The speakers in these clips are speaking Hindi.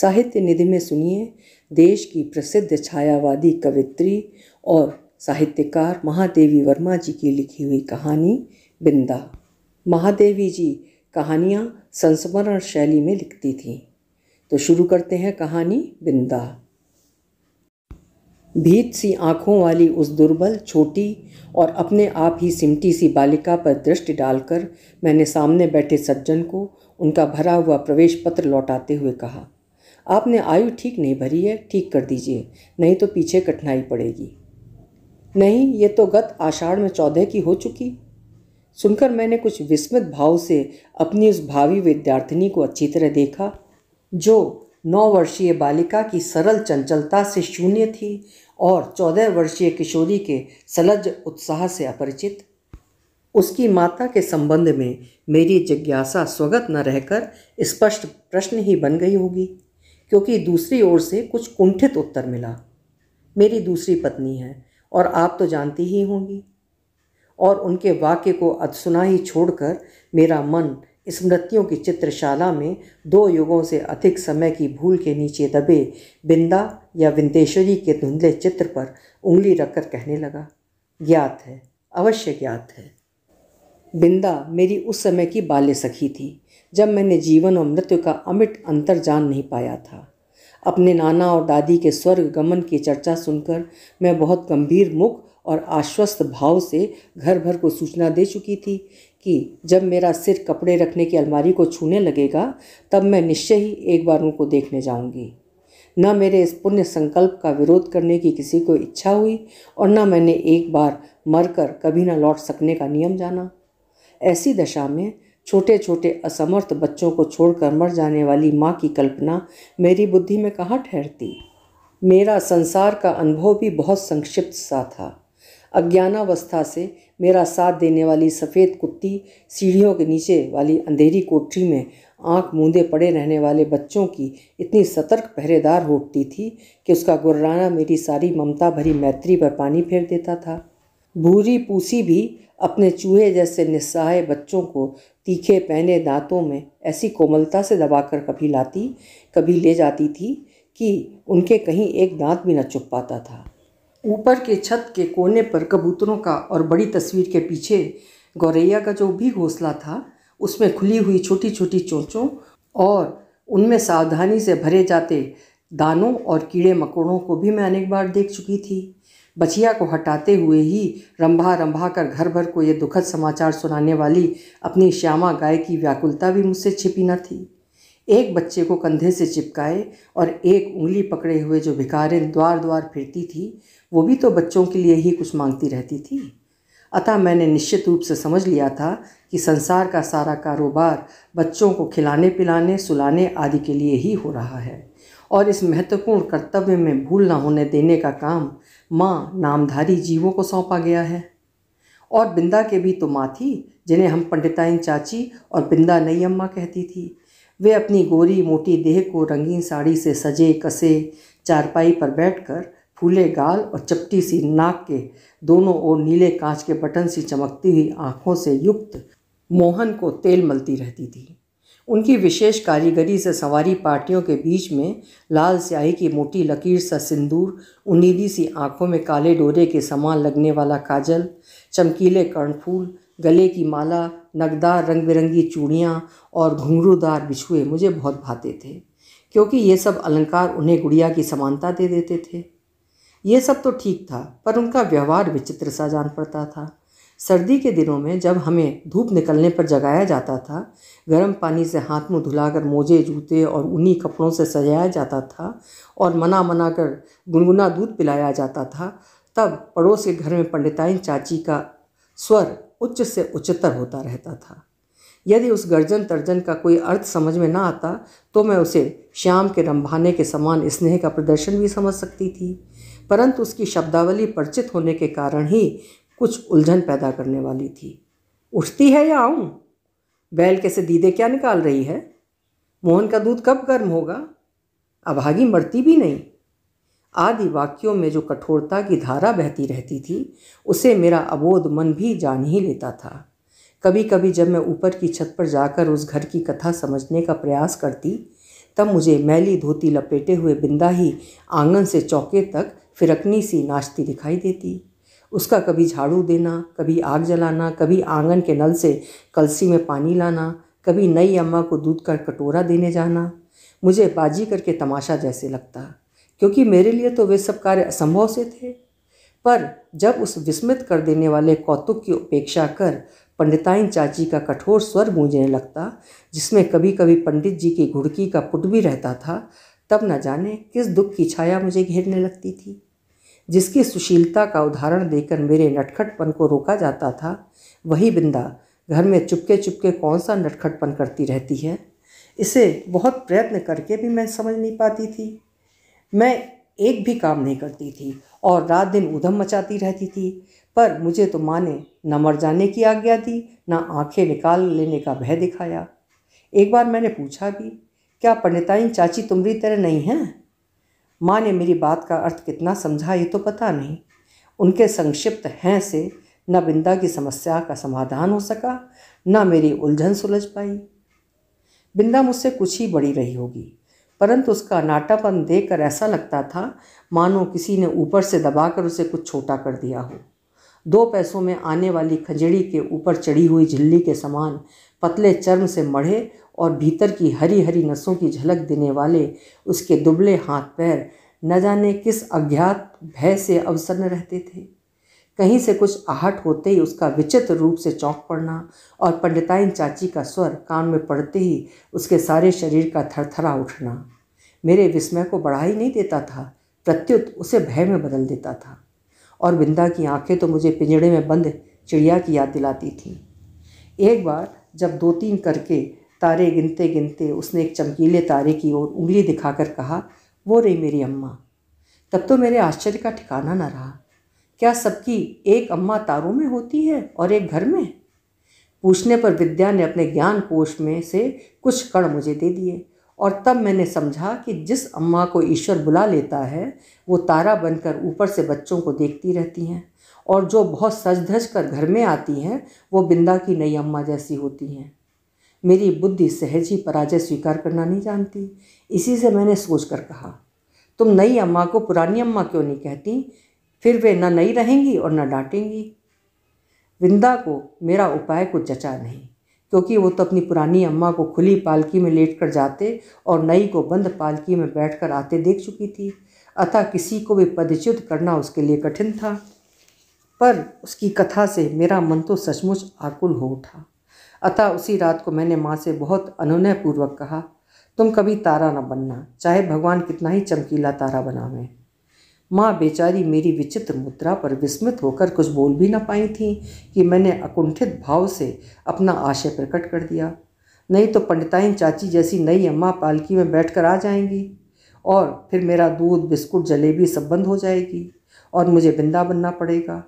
साहित्य निधि में सुनिए देश की प्रसिद्ध छायावादी कवित्री और साहित्यकार महादेवी वर्मा जी की लिखी हुई कहानी बिंदा महादेवी जी कहानियाँ संस्मरण शैली में लिखती थीं तो शुरू करते हैं कहानी बिंदा भीत सी आँखों वाली उस दुर्बल छोटी और अपने आप ही सिमटी सी बालिका पर दृष्टि डालकर मैंने सामने बैठे सज्जन को उनका भरा हुआ प्रवेश पत्र लौटाते हुए कहा आपने आयु ठीक नहीं भरी है ठीक कर दीजिए नहीं तो पीछे कठिनाई पड़ेगी नहीं ये तो गत आषाढ़ में चौदह की हो चुकी सुनकर मैंने कुछ विस्मित भाव से अपनी उस भावी विद्यार्थिनी को अच्छी तरह देखा जो नौ वर्षीय बालिका की सरल चंचलता से शून्य थी और चौदह वर्षीय किशोरी के सलज उत्साह से अपरिचित उसकी माता के संबंध में मेरी जिज्ञासा स्वगत न रहकर स्पष्ट प्रश्न ही बन गई होगी क्योंकि दूसरी ओर से कुछ कुंठित उत्तर मिला मेरी दूसरी पत्नी है और आप तो जानती ही होंगी और उनके वाक्य को अधसुना ही छोड़कर मेरा मन स्मृतियों की चित्रशाला में दो युगों से अधिक समय की भूल के नीचे दबे बिंदा या विंदेश्वरी के धुंधले चित्र पर उंगली रखकर कहने लगा ज्ञात है अवश्य ज्ञात है बिंदा मेरी उस समय की बाल्य सखी थी जब मैंने जीवन और मृत्यु का अमिट अंतर जान नहीं पाया था अपने नाना और दादी के स्वर्ग गमन की चर्चा सुनकर मैं बहुत गंभीर मुख और आश्वस्त भाव से घर भर को सूचना दे चुकी थी कि जब मेरा सिर कपड़े रखने की अलमारी को छूने लगेगा तब मैं निश्चय ही एक बार उनको देखने जाऊंगी न मेरे इस पुण्य संकल्प का विरोध करने की किसी को इच्छा हुई और न मैंने एक बार मरकर कभी न लौट सकने का नियम जाना ऐसी दशा में छोटे छोटे असमर्थ बच्चों को छोड़कर मर जाने वाली माँ की कल्पना मेरी बुद्धि में कहाँ ठहरती मेरा संसार का अनुभव भी बहुत संक्षिप्त सा था अज्ञानावस्था से मेरा साथ देने वाली सफ़ेद कुत्ती सीढ़ियों के नीचे वाली अंधेरी कोठरी में आंख मूंदे पड़े रहने वाले बच्चों की इतनी सतर्क पहरेदार होती थी कि उसका गुर्राना मेरी सारी ममता भरी मैत्री पर पानी फेर देता था भूरी पूसी भी अपने चूहे जैसे निस्साहे बच्चों को तीखे पहने दांतों में ऐसी कोमलता से दबाकर कभी लाती कभी ले जाती थी कि उनके कहीं एक दांत भी न चुप पाता था ऊपर के छत के कोने पर कबूतरों का और बड़ी तस्वीर के पीछे गौरैया का जो भी घोंसला था उसमें खुली हुई छोटी छोटी चोंचों और उनमें सावधानी से भरे जाते दानों और कीड़े मकोड़ों को भी मैं अनेक बार देख चुकी थी बछिया को हटाते हुए ही रंभा रंभा कर घर भर को यह दुखद समाचार सुनाने वाली अपनी श्यामा गाय की व्याकुलता भी मुझसे छिपी न थी एक बच्चे को कंधे से चिपकाए और एक उंगली पकड़े हुए जो भिखारें द्वार द्वार फिरती थी वो भी तो बच्चों के लिए ही कुछ मांगती रहती थी अतः मैंने निश्चित रूप से समझ लिया था कि संसार का सारा कारोबार बच्चों को खिलाने पिलाने सुलाने आदि के लिए ही हो रहा है और इस महत्वपूर्ण कर्तव्य में भूल न होने देने का काम माँ नामधारी जीवों को सौंपा गया है और बिंदा के भी तो माँ थी जिन्हें हम पंडिताइन चाची और बिंदा नई अम्मा कहती थी वे अपनी गोरी मोटी देह को रंगीन साड़ी से सजे कसे चारपाई पर बैठकर फूले गाल और चपटी सी नाक के दोनों ओर नीले कांच के बटन सी चमकती हुई आँखों से युक्त मोहन को तेल मलती रहती थी उनकी विशेष कारीगरी से सवारी पार्टियों के बीच में लाल स्याही की मोटी लकीर सा सिंदूर उन्नीदी सी आंखों में काले डोरे के समान लगने वाला काजल चमकीले कर्णफूल गले की माला नगदार रंग बिरंगी चूड़ियाँ और घुंघरूदार बिछुए मुझे बहुत भाते थे क्योंकि ये सब अलंकार उन्हें गुड़िया की समानता दे देते थे ये सब तो ठीक था पर उनका व्यवहार विचित्र सा जान पड़ता था सर्दी के दिनों में जब हमें धूप निकलने पर जगाया जाता था गर्म पानी से हाथ मुँह धुलाकर मोजे जूते और ऊनी कपड़ों से सजाया जाता था और मना मना कर गुनगुना दूध पिलाया जाता था तब पड़ोस के घर में पंडिताइन चाची का स्वर उच्च से उच्चतर होता रहता था यदि उस गर्जन तर्जन का कोई अर्थ समझ में ना आता तो मैं उसे श्याम के रंभाने के समान स्नेह का प्रदर्शन भी समझ सकती थी परंतु उसकी शब्दावली परिचित होने के कारण ही कुछ उलझन पैदा करने वाली थी उठती है या आऊं बैल कैसे दीदे क्या निकाल रही है मोहन का दूध कब गर्म होगा अभागी मरती भी नहीं आदि वाक्यों में जो कठोरता की धारा बहती रहती थी उसे मेरा अबोध मन भी जान ही लेता था कभी कभी जब मैं ऊपर की छत पर जाकर उस घर की कथा समझने का प्रयास करती तब मुझे मैली धोती लपेटे हुए बिंदा ही आंगन से चौके तक फिरकनी सी नाचती दिखाई देती उसका कभी झाड़ू देना कभी आग जलाना कभी आंगन के नल से कलसी में पानी लाना कभी नई अम्मा को दूध का कटोरा देने जाना मुझे बाजी करके तमाशा जैसे लगता क्योंकि मेरे लिए तो वे सब कार्य असंभव से थे पर जब उस विस्मित कर देने वाले कौतुक की उपेक्षा कर पंडिताइन चाची का कठोर स्वर गूंजने लगता जिसमें कभी कभी पंडित जी की घुड़की का पुट भी रहता था तब न जाने किस दुख की छाया मुझे घेरने लगती थी जिसकी सुशीलता का उदाहरण देकर मेरे नटखटपन को रोका जाता था वही बिंदा घर में चुपके चुपके कौन सा नटखटपन करती रहती है इसे बहुत प्रयत्न करके भी मैं समझ नहीं पाती थी मैं एक भी काम नहीं करती थी और रात दिन उधम मचाती रहती थी पर मुझे तो माँ ने न मर जाने की आज्ञा दी न आंखें निकाल लेने का भय दिखाया एक बार मैंने पूछा भी क्या पंडिताइन चाची तुम्हारी तरह नहीं हैं माँ ने मेरी बात का अर्थ कितना समझा ये तो पता नहीं उनके संक्षिप्त हैं से न बिंदा की समस्या का समाधान हो सका न मेरी उलझन सुलझ पाई बिंदा मुझसे कुछ ही बड़ी रही होगी परंतु उसका नाटापन देखकर ऐसा लगता था मानो किसी ने ऊपर से दबाकर उसे कुछ छोटा कर दिया हो दो पैसों में आने वाली खजड़ी के ऊपर चढ़ी हुई झिल्ली के समान पतले चर्म से मढ़े और भीतर की हरी हरी नसों की झलक देने वाले उसके दुबले हाथ पैर न जाने किस अज्ञात भय से अवसन्न रहते थे कहीं से कुछ आहट होते ही उसका विचित्र रूप से चौंक पड़ना और पंडिताइन चाची का स्वर कान में पड़ते ही उसके सारे शरीर का थरथरा उठना मेरे विस्मय को बढ़ा ही नहीं देता था प्रत्युत उसे भय में बदल देता था और बिंदा की आंखें तो मुझे पिंजड़े में बंद चिड़िया की याद दिलाती थीं एक बार जब दो तीन करके तारे गिनते गिनते उसने एक चमकीले तारे की ओर उंगली दिखाकर कहा वो रही मेरी अम्मा तब तो मेरे आश्चर्य का ठिकाना ना रहा क्या सबकी एक अम्मा तारों में होती है और एक घर में पूछने पर विद्या ने अपने ज्ञान कोश में से कुछ कण मुझे दे दिए और तब मैंने समझा कि जिस अम्मा को ईश्वर बुला लेता है वो तारा बनकर ऊपर से बच्चों को देखती रहती हैं और जो बहुत सज धज कर घर में आती हैं वो बिंदा की नई अम्मा जैसी होती हैं मेरी बुद्धि सहज ही पराजय स्वीकार करना नहीं जानती इसी से मैंने सोच कर कहा तुम नई अम्मा को पुरानी अम्मा क्यों नहीं कहती फिर वे न नई रहेंगी और न डांटेंगी बिंदा को मेरा उपाय कुछ जचा नहीं क्योंकि वो तो अपनी पुरानी अम्मा को खुली पालकी में लेट कर जाते और नई को बंद पालकी में बैठ कर आते देख चुकी थी अतः किसी को भी पदच्युत करना उसके लिए कठिन था पर उसकी कथा से मेरा मन तो सचमुच आकुल हो उठा अतः उसी रात को मैंने माँ से बहुत अनुनयपूर्वक कहा तुम कभी तारा न बनना चाहे भगवान कितना ही चमकीला तारा बनावें माँ बेचारी मेरी विचित्र मुद्रा पर विस्मित होकर कुछ बोल भी ना पाई थी कि मैंने अकुंठित भाव से अपना आशय प्रकट कर दिया नहीं तो पंडिताइन चाची जैसी नई अम्मा पालकी में बैठ कर आ जाएंगी और फिर मेरा दूध बिस्कुट जलेबी सब बंद हो जाएगी और मुझे बिंदा बनना पड़ेगा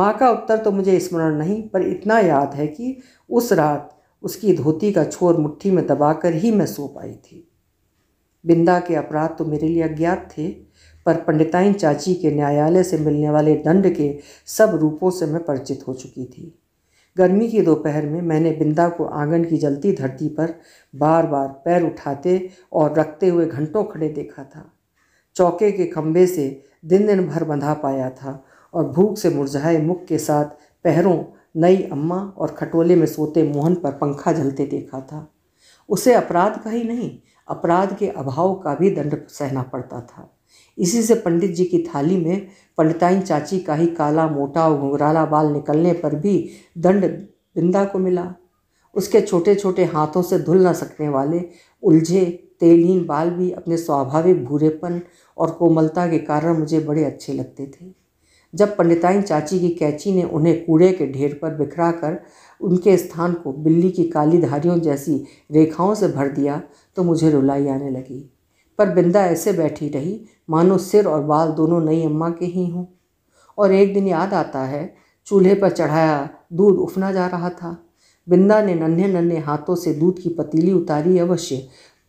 माँ का उत्तर तो मुझे स्मरण नहीं पर इतना याद है कि उस रात उसकी धोती का छोर मुट्ठी में दबाकर ही मैं सो पाई थी बिंदा के अपराध तो मेरे लिए अज्ञात थे पर पंडिताइन चाची के न्यायालय से मिलने वाले दंड के सब रूपों से मैं परिचित हो चुकी थी गर्मी की दोपहर में मैंने बिंदा को आंगन की जलती धरती पर बार बार पैर उठाते और रखते हुए घंटों खड़े देखा था चौके के खम्भे से दिन दिन भर बंधा पाया था और भूख से मुरझाए मुख के साथ पैरों नई अम्मा और खटोले में सोते मोहन पर पंखा झलते देखा था उसे अपराध का ही नहीं अपराध के अभाव का भी दंड सहना पड़ता था इसी से पंडित जी की थाली में पंडिताइन चाची का ही काला मोटा और घुघराला बाल निकलने पर भी दंड बिंदा को मिला उसके छोटे छोटे हाथों से धुल न सकने वाले उलझे तेलीन बाल भी अपने स्वाभाविक भूरेपन और कोमलता के कारण मुझे बड़े अच्छे लगते थे जब पंडिताइन चाची की कैची ने उन्हें कूड़े के ढेर पर बिखरा कर उनके स्थान को बिल्ली की काली धारियों जैसी रेखाओं से भर दिया तो मुझे रुलाई आने लगी पर बिंदा ऐसे बैठी रही मानो सिर और बाल दोनों नई अम्मा के ही हों और एक दिन याद आता है चूल्हे पर चढ़ाया दूध उफना जा रहा था बिंदा ने नन्हे नन्हे हाथों से दूध की पतीली उतारी अवश्य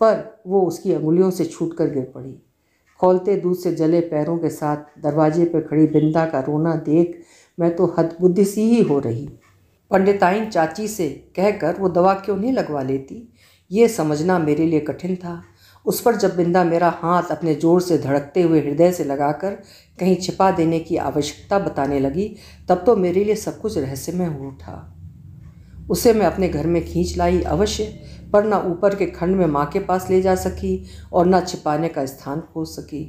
पर वो उसकी अंगुलियों से छूट कर गिर पड़ी खोलते दूध से जले पैरों के साथ दरवाजे पर खड़ी बिंदा का रोना देख मैं तो हदबुद्धि सी ही हो रही पंडिताइन चाची से कहकर वो दवा क्यों नहीं लगवा लेती ये समझना मेरे लिए कठिन था उस पर जब बिंदा मेरा हाथ अपने जोर से धड़कते हुए हृदय से लगाकर कहीं छिपा देने की आवश्यकता बताने लगी तब तो मेरे लिए सब कुछ रहस्यमय हो उठा उसे मैं अपने घर में खींच लाई अवश्य पर ना ऊपर के खंड में माँ के पास ले जा सकी और ना छिपाने का स्थान खोज सकी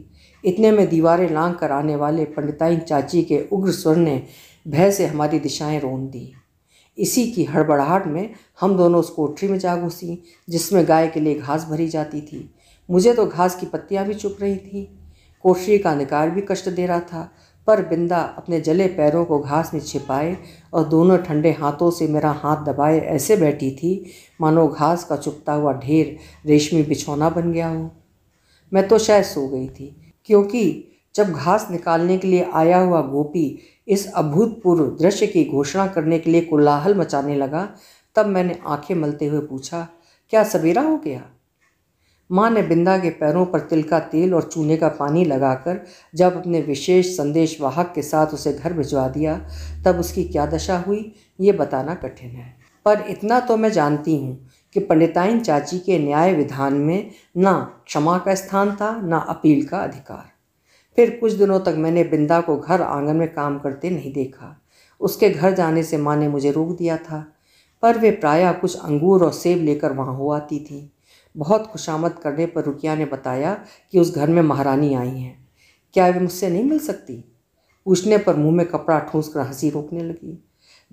इतने में दीवारें लांग कर आने वाले पंडिताइन चाची के उग्र स्वर ने भय से हमारी दिशाएं रोन दी इसी की हड़बड़ाहट में हम दोनों उस कोठरी में जा घुसी जिसमें गाय के लिए घास भरी जाती थी मुझे तो घास की पत्तियाँ भी चुप रही थीं कोशी का निकार भी कष्ट दे रहा था पर बिंदा अपने जले पैरों को घास में छिपाए और दोनों ठंडे हाथों से मेरा हाथ दबाए ऐसे बैठी थी मानो घास का चुपता हुआ ढेर रेशमी बिछौना बन गया हो मैं तो शायद सो गई थी क्योंकि जब घास निकालने के लिए आया हुआ गोपी इस अभूतपूर्व दृश्य की घोषणा करने के लिए कोलाहल मचाने लगा तब मैंने आंखें मलते हुए पूछा क्या सवेरा हो गया माँ ने बिंदा के पैरों पर तिल का तेल और चूने का पानी लगाकर जब अपने विशेष संदेश वाहक के साथ उसे घर भिजवा दिया तब उसकी क्या दशा हुई ये बताना कठिन है पर इतना तो मैं जानती हूँ कि पंडिताइन चाची के न्याय विधान में ना क्षमा का स्थान था ना अपील का अधिकार फिर कुछ दिनों तक मैंने बिंदा को घर आंगन में काम करते नहीं देखा उसके घर जाने से माँ ने मुझे रोक दिया था पर वे प्रायः कुछ अंगूर और सेब लेकर वहाँ हो आती थी बहुत खुशामद करने पर रुकिया ने बताया कि उस घर में महारानी आई हैं क्या वे मुझसे नहीं मिल सकती पूछने पर मुंह में कपड़ा ठूंस कर हंसी रोकने लगी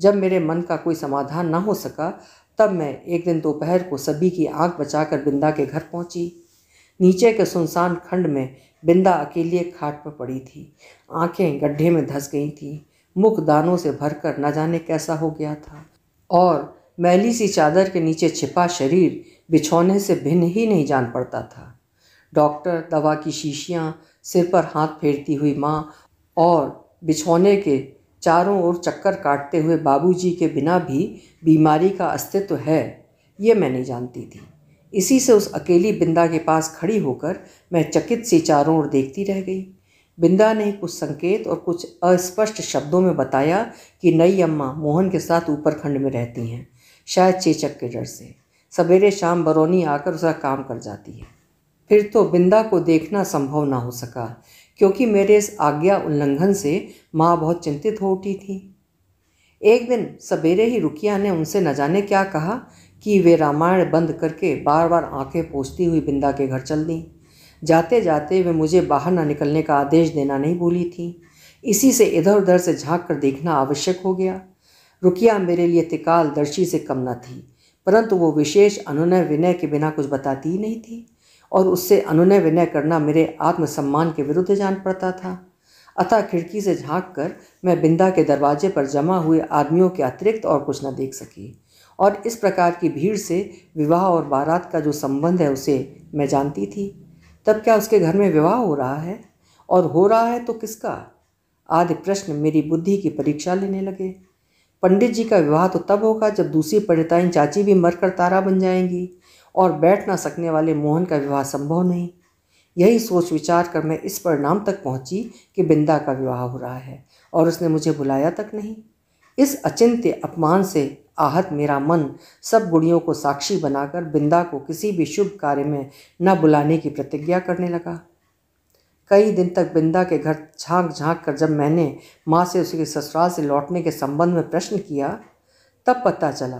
जब मेरे मन का कोई समाधान ना हो सका तब मैं एक दिन दोपहर को सभी की आंख बचाकर बिंदा के घर पहुंची नीचे के सुनसान खंड में बिंदा अकेली एक खाट पर पड़ी थी आंखें गड्ढे में धंस गई थी मुख दानों से भरकर न जाने कैसा हो गया था और मैली सी चादर के नीचे छिपा शरीर बिछौने से भिन्न ही नहीं जान पड़ता था डॉक्टर दवा की शीशियाँ सिर पर हाथ फेरती हुई माँ और बिछौने के चारों ओर चक्कर काटते हुए बाबूजी के बिना भी बीमारी का अस्तित्व है ये मैं नहीं जानती थी इसी से उस अकेली बिंदा के पास खड़ी होकर मैं चकित से चारों ओर देखती रह गई बिंदा ने कुछ संकेत और कुछ अस्पष्ट शब्दों में बताया कि नई अम्मा मोहन के साथ ऊपर खंड में रहती हैं शायद चेचक के डर से सवेरे शाम बरौनी आकर उसका काम कर जाती है फिर तो बिंदा को देखना संभव ना हो सका क्योंकि मेरे इस आज्ञा उल्लंघन से माँ बहुत चिंतित हो उठी थी एक दिन सवेरे ही रुकिया ने उनसे न जाने क्या कहा कि वे रामायण बंद करके बार बार आंखें पोछती हुई बिंदा के घर चल दी जाते जाते वे मुझे बाहर ना निकलने का आदेश देना नहीं भूली थी इसी से इधर उधर से झांक कर देखना आवश्यक हो गया रुकिया मेरे लिए तिकाल दर्शी से कम न थी परंतु वो विशेष अनुनय विनय के बिना कुछ बताती ही नहीं थी और उससे अनुनय विनय करना मेरे आत्मसम्मान के विरुद्ध जान पड़ता था अतः खिड़की से झाँक कर मैं बिंदा के दरवाजे पर जमा हुए आदमियों के अतिरिक्त और कुछ न देख सकी और इस प्रकार की भीड़ से विवाह और बारात का जो संबंध है उसे मैं जानती थी तब क्या उसके घर में विवाह हो रहा है और हो रहा है तो किसका आदि प्रश्न मेरी बुद्धि की परीक्षा लेने लगे पंडित जी का विवाह तो तब होगा जब दूसरी पंडिताइन चाची भी मरकर तारा बन जाएंगी और बैठ ना सकने वाले मोहन का विवाह संभव नहीं यही सोच विचार कर मैं इस परिणाम तक पहुंची कि बिंदा का विवाह हो रहा है और उसने मुझे बुलाया तक नहीं इस अचिंत्य अपमान से आहत मेरा मन सब गुड़ियों को साक्षी बनाकर बिंदा को किसी भी शुभ कार्य में न बुलाने की प्रतिज्ञा करने लगा कई दिन तक बिंदा के घर झांक झांक कर जब मैंने माँ से उसके ससुराल से लौटने के संबंध में प्रश्न किया तब पता चला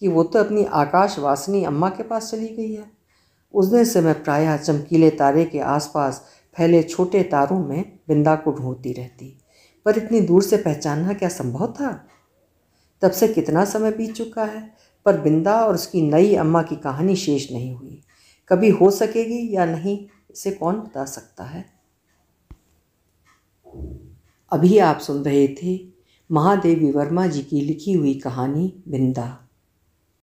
कि वो तो अपनी आकाशवासिनी अम्मा के पास चली गई है उस दिन से मैं प्रायः चमकीले तारे के आसपास फैले छोटे तारों में बिंदा को ढूंढती रहती पर इतनी दूर से पहचानना क्या संभव था तब से कितना समय बीत चुका है पर बिंदा और उसकी नई अम्मा की कहानी शेष नहीं हुई कभी हो सकेगी या नहीं इसे कौन बता सकता है अभी आप सुन रहे थे महादेवी वर्मा जी की लिखी हुई कहानी बिंदा